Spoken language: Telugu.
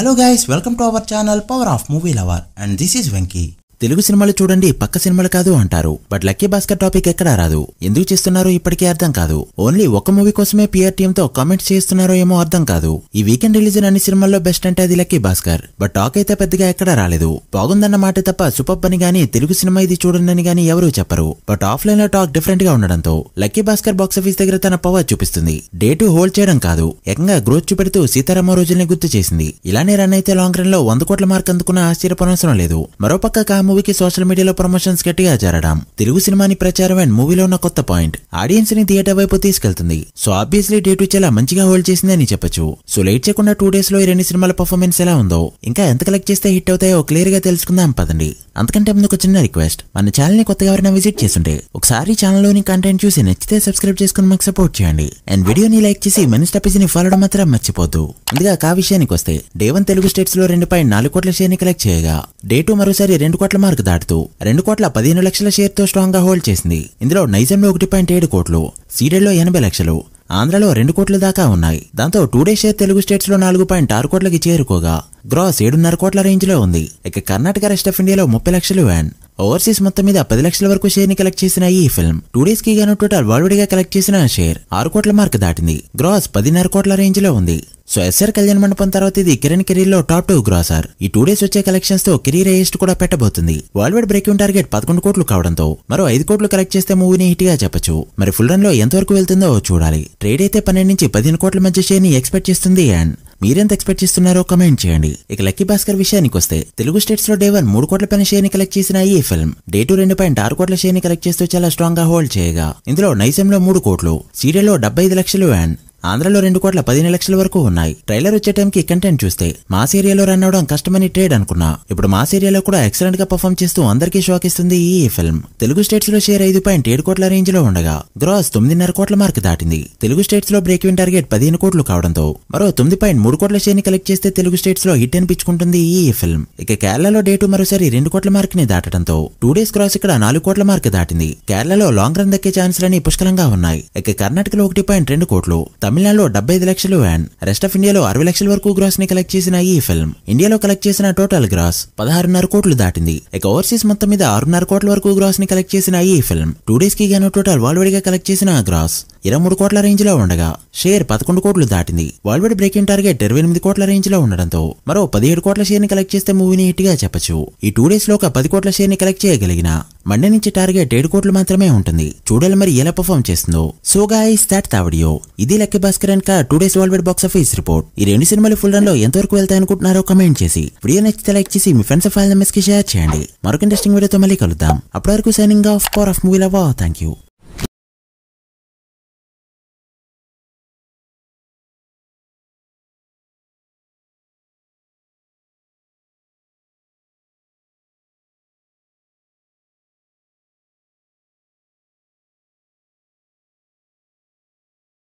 Hello guys, welcome to our channel Power of Movie Lover and this is Venki. Telugu సినిమాలు చూడండి పక్క సినిమాలు కాదు అంటారు బట్ లక్కీ భాస్కర్ టాపిక్ ఎక్కడా రాదు ఎందుకు చేస్తున్నారో ఇప్పటికే అర్థం కాదు ఓన్లీ ఒక మూవీ కోసమే పిఆర్ తో కామెంట్ చేస్తున్నారో ఏమో అర్థం కాదు ఈ వీకెండ్ రిలీజ్ అన్ని సినిమాల్లో బెస్ట్ అంటే అది లక్కీ భాస్కర్ బట్ టాక్ అయితే పెద్దగా ఎక్కడా రాలేదు బాగుందన్న మాట తప్ప సూపర్ అని గానీ తెలుగు సినిమా ఇది చూడండి అని గానీ ఎవరూ చెప్పరు బట్ ఆఫ్లైన్ లో టాక్ డిఫరెంట్ గా ఉండడంతో లక్కీ భాస్కర్ బాక్సాఫీస్ దగ్గర తన పవర్ చూపిస్తుంది డే టు హోల్డ్ చేయడం కాదు ఏకంగా గ్రోత్ చూపెడుతూ సీతారామ రోజుల్ని గుర్తు చేసింది ఇలానే రన్ అయితే లాంగ్ రన్ లో వంద కోట్ల మార్క్ అందుకున్న ఆశ్చర్యపనవసరం లేదు మరోపక్క కామ మూవీకి సోషల్ మీడియాలో ప్రమోషన్స్ గట్టిగా జరగడం తెలుగు సినిమాని ప్రచారం అండ్ మూవీలో ఉన్న కొత్త పాయింట్ ఆడియన్స్ ని థియేటర్ వైపు తీసుకెళ్తుంది సో ఆబ్వియస్లీ డే టూ చాలా మంచిగా హోల్డ్ చేసిందని చెప్పొచ్చు సో లేట్ చేయకుండా టూ డేస్ లో ఈ రెండు సినిమాల పర్ఫార్మెన్స్ ఎలా ఉందో ఇంకా ఎంత కలెక్ట్ చేస్తే హిట్ అవుతాయో క్లియర్ గా తెలుసుకుందాం పదండి అంతకంటే ముందు ఒక చిన్న రిక్వెస్ట్ మన ఛానల్ ని కొత్తగా ఎవరైనా విజిట్ చేస్తుంటే ఒకసారి ఛానల్లోని కంటెంట్ చూసి నచ్చితే సబ్స్క్రైబ్ చేసుకుని మాకు సపోర్ట్ చేయండి అండ్ వీడియోని లైక్ చేసి మన స్టాపేజ్ ని ఫాలో మాత్రం మర్చిపోద్దు ముందుగా ఆ విషయానికి వస్తే డే వన్ తెలుగు స్టేట్స్ లో రెండు పాయింట్ నాలుగు కోట్ల షేర్ని కలెక్ట్ చేయగా డే టూ మరోసారి రెండు కోట్ల కోట్ల దాటుతూ రెండు కోట్ల పదిహేను లక్షల షేర్తో స్ట్రాంగ్గా హోల్డ్ చేసింది ఇందులో నైజంలో ఒకటి పాయింట్ ఏడు కోట్లు సీడెడ్లో ఎనభై లక్షలు ఆంధ్రలో రెండు కోట్ల దాకా ఉన్నాయి దాంతో టూ డే షేర్ తెలుగు స్టేట్స్లో నాలుగు పాయింట్ ఆరు కోట్లకి చేరుకోగా గ్రాస్ ఏడున్నర కోట్ల రేంజ్లో ఉంది ఇక కర్ణాటక రెస్ట్ ఆఫ్ ఇండియాలో ముప్పై లక్షలు వ్యాన్ ఓవర్సీస్ మొత్తం మీద పది లక్షల వరకు షేర్ ని కలెక్ట్ చేసిన ఈ ఫిల్మ్ టూ డేస్ కి గాను టోటల్ వరల్డ్ గా కలెక్ట్ చేసిన షేర్ ఆరు కోట్ల మార్క్ దాటింది గ్రాస్ పదిన్నర కోట్ల రేంజ్ లో ఉంది సో ఎస్ఆర్ కళ్యాణ మండపం తర్వాత ఇది కిరణ్ కెరీర్ లో టాప్ టూ గ్రాసర్ ఈ టూ డేస్ వచ్చే కలెక్షన్స్ తో కెరీర్ హైయెస్ట్ కూడా పెట్టబోతుంది వరల్డ్ వైడ్ బ్రేక్ టార్గెట్ పదకొండు కోట్లు కావడంతో మరో ఐదు కోట్లు కలెక్ట్ చేస్తే మూవీని హిట్ గా చెప్పొచ్చు మరి ఫుల్ రన్ లో ఎంతవరకు వెళ్తుందో చూడాలి ట్రేడ్ అయితే పన్నెండు నుంచి పదిహేను కోట్ల మధ్య షేర్ ని ఎక్స్పెక్ట్ చేస్తుంది అండ్ మీరెంత ఎక్స్పెక్ట్ చేస్తున్నారో కమెంట్ చేయండి ఇక లక్కీ భాస్కర్ విషయానికి వస్తే తెలుగు స్టేట్స్ లో డే వన్ మూడు కోట్ల పైన షేర్ ని కలెక్ట్ చేసిన ఈ ఫిల్మ్ డే టూ రెండు పాయింట్ ఆరు కోట్ల షేర్ ని కలెక్ట్ చేస్తూ చాలా స్ట్రాంగ్ గా హోల్డ్ చేయగా ఇందులో నైజంలో మూడు కోట్లు సీరియల్లో డెబ్బై ఐదు లక్షలు అండ్ ఆంధ్రలో రెండు కోట్ల పదిహేను లక్షల వరకు ఉన్నాయి ట్రైలర్ వచ్చే టైంకి కంటెంట్ చూస్తే మా ఏరియాలో రన్ అవడం కష్టమని ట్రేడ్ అనుకున్నా ఇప్పుడు మా ఏరియాలో కూడా ఎక్సలెంట్ గా పర్ఫామ్ చేస్తూ అందరికీ షాక్ ఇస్తుంది ఈ ఫిల్మ్ తెలుగు స్టేట్స్ లో షేర్ ఐదు పాయింట్ ఏడు కోట్ల రేంజ్ లో ఉండగా గ్రాస్ తొమ్మిదిన్నర కోట్ల మార్క్ దాటింది తెలుగు స్టేట్స్ లో బ్రేక్ ఇన్ టార్గెట్ పదిహేను కోట్లు కావడంతో మరో తొమ్మిది పాయింట్ మూడు కోట్ల షేర్ ని కలెక్ట్ చేస్తే తెలుగు స్టేట్స్ లో హిట్ అనిపించుకుంటుంది ఈ ఫిల్మ్ ఇక కేరళలో డేటు మరోసారి రెండు కోట్ల మార్క్ ని దాటడంతో టూ డేస్ క్రాస్ ఇక్కడ నాలుగు కోట్ల మార్క్ దాటింది కేరళలో లాంగ్ రన్ దక్కే అని పుష్కలంగా ఉన్నాయి ఇక కర్ణాటకలో ఒకటి పాయింట్ రెండు కోట్లు తమిళనాడులో డెబ్బై ఐదు లక్షలు వ్యాన్ రెస్ట్ ఆఫ్ ఇండియాలో అరవై లక్షల వరకు గ్రాస్ ని కలెక్ట్ చేసిన ఈ ఫిల్మ్ ఇండియాలో కలెక్ట్ చేసిన టోటల్ గ్రాస్ పదహారున్నర కోట్లు దాటింది ఇక ఓవర్సీస్ మొత్తం మీద ఆరున్నర కోట్ల వరకు గ్రాస్ ని కలెక్ట్ చేసిన ఈ ఫిల్మ్ టూ డేస్ కి గాను టోటల్ వాల్వేడ్ గా కలెక్ట్ చేసిన గ్రాస్ ఇరవై మూడు కోట్ల రేంజ్ లో ఉండగా షేర్ పదకొండు కోట్లు దాటింది వాల్వేడ్ బ్రేకింగ్ టార్గెట్ ఇరవై ఎనిమిది కోట్ల రేంజ్ లో ఉండడంతో మరో పదిహేడు కోట్ల షేర్ ని కలెక్ట్ చేస్తే మూవీని హిట్ గా చెప్పచ్చు ఈ టూ డేస్ లో ఒక పది కోట్ల షేర్ ని కలెక్ట్ చేయగలిగిన మండే నుంచి టార్గెట్ ఏడు కోట్లు మాత్రమే ఉంటుంది చూడాలి మరి ఎలా పర్ఫామ్ చేస్తుందో సో గాయస్ దాట్ తావడియో ఇది Lucky Bhaskar and Ka two days world box office report ఈ రెండు సినిమాలు ఫుల్ రన్ లో ఎంతవరకు వెళ్తాయి అనుకుంటున్నారో కమెంట్ చేసి వీడియో నచ్చితే లైక్ చేసి మీ ఫ్రెండ్స్ ఫైల్ నెంబర్స్ కి షేర్ చేయండి మరొక ఇంట్రెస్టింగ్ వీడియోతో మళ్ళీ కలుద్దాం అప్పటి వరకు signing off power of movie love thank you